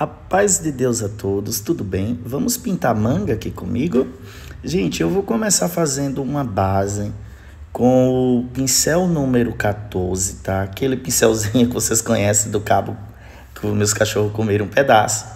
A paz de Deus a todos, tudo bem? Vamos pintar manga aqui comigo? Gente, eu vou começar fazendo uma base com o pincel número 14, tá? Aquele pincelzinho que vocês conhecem do cabo que os meus cachorros comeram um pedaço.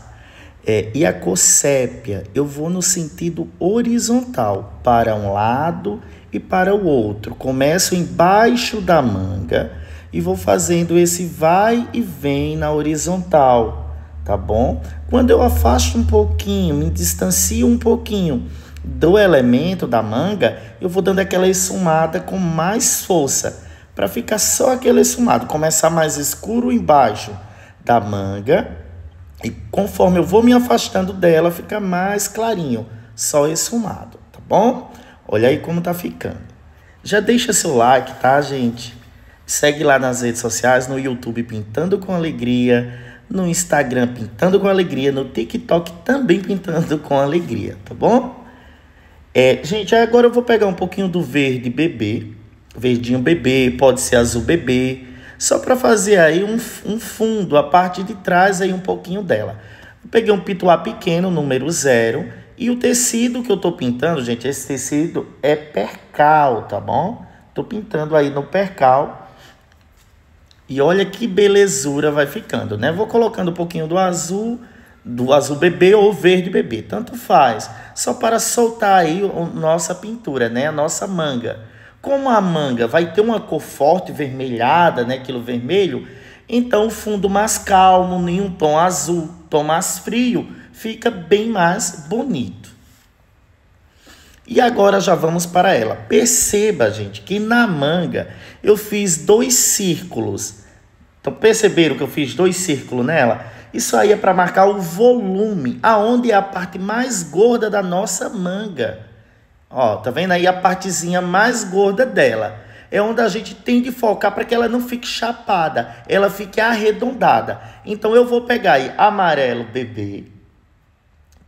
É, e a cor sépia, eu vou no sentido horizontal, para um lado e para o outro. Começo embaixo da manga e vou fazendo esse vai e vem na horizontal tá bom? Quando eu afasto um pouquinho, me distancio um pouquinho do elemento da manga, eu vou dando aquela esfumada com mais força, para ficar só aquele esfumado, começar mais escuro embaixo da manga, e conforme eu vou me afastando dela, fica mais clarinho, só esfumado, tá bom? Olha aí como tá ficando. Já deixa seu like, tá, gente? Segue lá nas redes sociais, no YouTube Pintando com Alegria, no Instagram Pintando com Alegria, no TikTok também Pintando com Alegria, tá bom? É, gente, agora eu vou pegar um pouquinho do verde bebê, verdinho bebê, pode ser azul bebê, só para fazer aí um, um fundo, a parte de trás aí um pouquinho dela. Eu peguei um pituá pequeno, número zero, e o tecido que eu tô pintando, gente, esse tecido é percal, tá bom? Tô pintando aí no percal, e olha que belezura vai ficando, né? Vou colocando um pouquinho do azul, do azul bebê ou verde bebê, tanto faz. Só para soltar aí a nossa pintura, né? A nossa manga. Como a manga vai ter uma cor forte, vermelhada, né? Aquilo vermelho, então o fundo mais calmo, nenhum tom azul, tom mais frio, fica bem mais bonito. E agora já vamos para ela. Perceba, gente, que na manga eu fiz dois círculos. Então perceberam que eu fiz dois círculos nela? Isso aí é para marcar o volume, aonde é a parte mais gorda da nossa manga. Ó, tá vendo aí a partezinha mais gorda dela? É onde a gente tem de focar para que ela não fique chapada, ela fique arredondada. Então eu vou pegar aí amarelo bebê.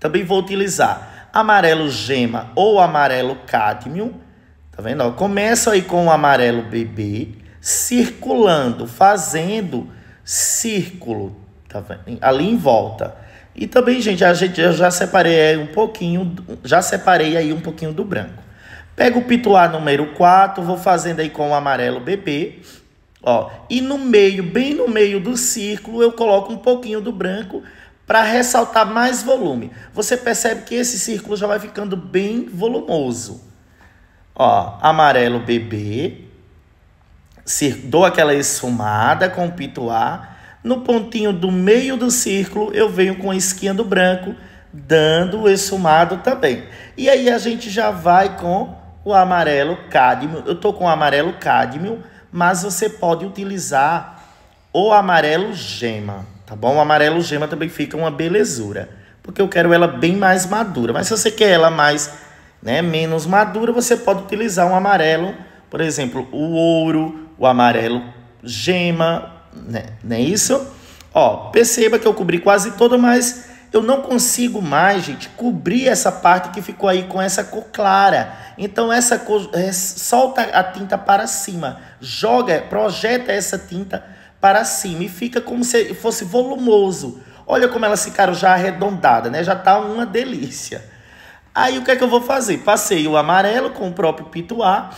Também vou utilizar amarelo gema ou amarelo cádmio, tá vendo? começa aí com o amarelo bebê, circulando, fazendo círculo, tá vendo? Ali em volta. E também, gente, a gente eu já separei um pouquinho, já separei aí um pouquinho do branco. Pego o pituá número 4, vou fazendo aí com o amarelo bebê, ó, e no meio, bem no meio do círculo, eu coloco um pouquinho do branco para ressaltar mais volume, você percebe que esse círculo já vai ficando bem volumoso. Ó, amarelo bebê, dou aquela esfumada com o pito A. No pontinho do meio do círculo, eu venho com a esquinha do branco, dando o esfumado também. E aí a gente já vai com o amarelo cádmio. Eu tô com o amarelo cádmio, mas você pode utilizar o amarelo gema tá bom? O amarelo gema também fica uma belezura, porque eu quero ela bem mais madura. Mas se você quer ela mais, né, menos madura, você pode utilizar um amarelo, por exemplo, o ouro, o amarelo gema, né? Não é isso? Ó, perceba que eu cobri quase todo, mas eu não consigo mais, gente, cobrir essa parte que ficou aí com essa cor clara. Então essa cor, é, solta a tinta para cima, joga, projeta essa tinta para cima e fica como se fosse volumoso. Olha como elas ficaram já arredondadas, né? Já tá uma delícia. Aí o que é que eu vou fazer? Passei o amarelo com o próprio pituá.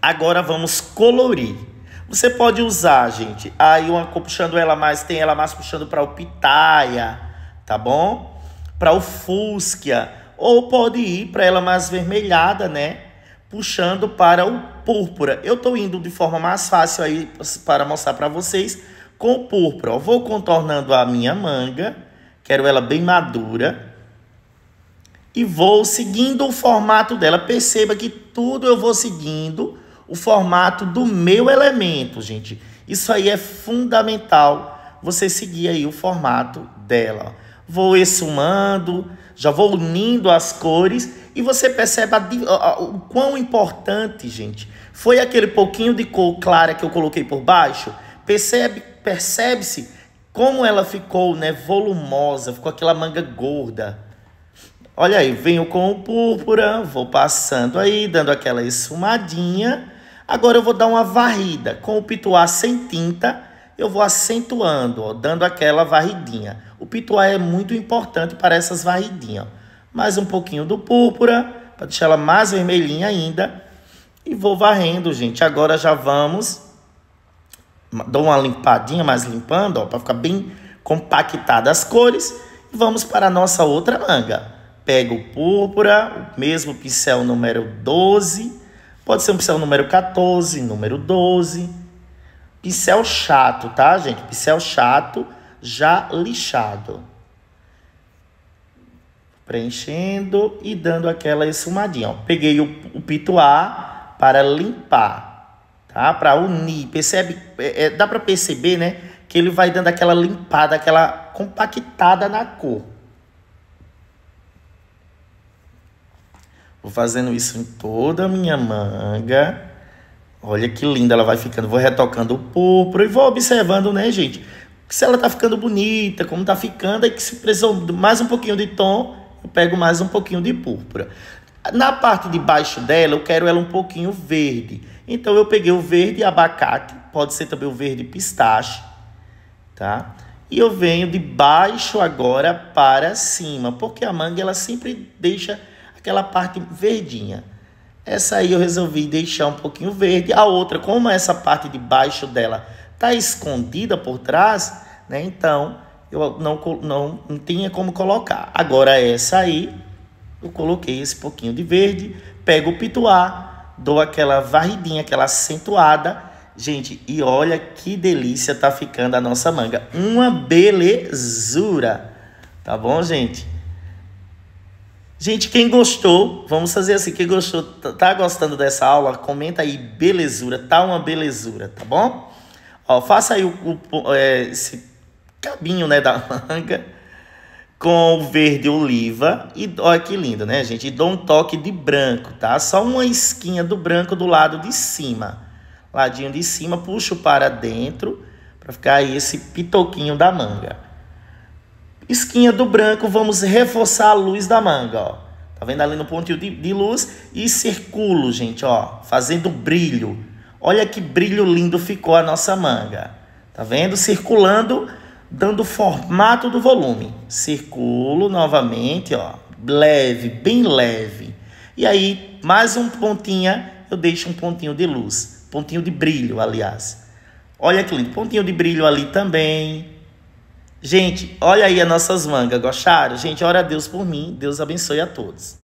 Agora vamos colorir. Você pode usar, gente, aí uma puxando ela mais, tem ela mais puxando para o pitaia, tá bom? Para o fúsquia, ou pode ir para ela mais vermelhada, né? Puxando para o púrpura. Eu estou indo de forma mais fácil aí para mostrar para vocês com o púrpura. Ó. Vou contornando a minha manga, quero ela bem madura. E vou seguindo o formato dela. Perceba que tudo eu vou seguindo o formato do meu elemento, gente. Isso aí é fundamental, você seguir aí o formato dela. Vou esfumando, já vou unindo as cores e você percebe a, a, o quão importante, gente, foi aquele pouquinho de cor clara que eu coloquei por baixo. Percebe, percebe-se como ela ficou, né, volumosa, ficou aquela manga gorda. Olha aí, venho com o púrpura, vou passando aí, dando aquela esfumadinha. Agora eu vou dar uma varrida. Com o pituá sem tinta, eu vou acentuando, ó, dando aquela varridinha. O pituá é muito importante para essas varridinhas. Ó mais um pouquinho do púrpura, para deixar ela mais vermelhinha ainda. E vou varrendo, gente. Agora já vamos. Dou uma limpadinha, mais limpando, ó, para ficar bem compactada as cores. E vamos para a nossa outra manga. Pego o púrpura, o mesmo pincel número 12. Pode ser um pincel número 14, número 12. Pincel chato, tá, gente? Pincel chato já lixado preenchendo e dando aquela esfumadinha. Ó. Peguei o, o pito A para limpar, tá? Para unir. Percebe? É, é dá para perceber, né? Que ele vai dando aquela limpada, aquela compactada na cor. Vou fazendo isso em toda a minha manga. Olha que linda ela vai ficando. Vou retocando o púrpura e vou observando, né, gente? Se ela tá ficando bonita, como tá ficando, E que se precisou mais um pouquinho de tom, eu pego mais um pouquinho de púrpura. Na parte de baixo dela, eu quero ela um pouquinho verde. Então, eu peguei o verde abacate, pode ser também o verde pistache, tá? E eu venho de baixo agora para cima, porque a manga ela sempre deixa aquela parte verdinha. Essa aí eu resolvi deixar um pouquinho verde. A outra, como essa parte de baixo dela tá escondida por trás, né? Então, eu não, não, não tinha como colocar. Agora essa aí, eu coloquei esse pouquinho de verde, pego o pituá, dou aquela varridinha, aquela acentuada. Gente, e olha que delícia tá ficando a nossa manga. Uma belezura, tá bom, gente? Gente, quem gostou, vamos fazer assim, quem gostou, tá, tá gostando dessa aula, comenta aí, belezura, tá uma belezura, tá bom? Ó, faça aí o, o é, esse cabinho, né, da manga, com o verde oliva e olha que lindo, né, gente? E dou um toque de branco, tá? Só uma esquinha do branco do lado de cima. Ladinho de cima, puxo para dentro para ficar aí esse pitoquinho da manga. Esquinha do branco, vamos reforçar a luz da manga, ó. Tá vendo ali no pontinho de, de luz? E circulo, gente, ó, fazendo brilho. Olha que brilho lindo ficou a nossa manga. Tá vendo? Circulando dando o formato do volume. Circulo novamente, ó, leve, bem leve. E aí, mais um pontinha, eu deixo um pontinho de luz, pontinho de brilho, aliás. Olha que lindo, pontinho de brilho ali também. Gente, olha aí as nossas mangas, gostaram? Gente, ora a Deus por mim, Deus abençoe a todos.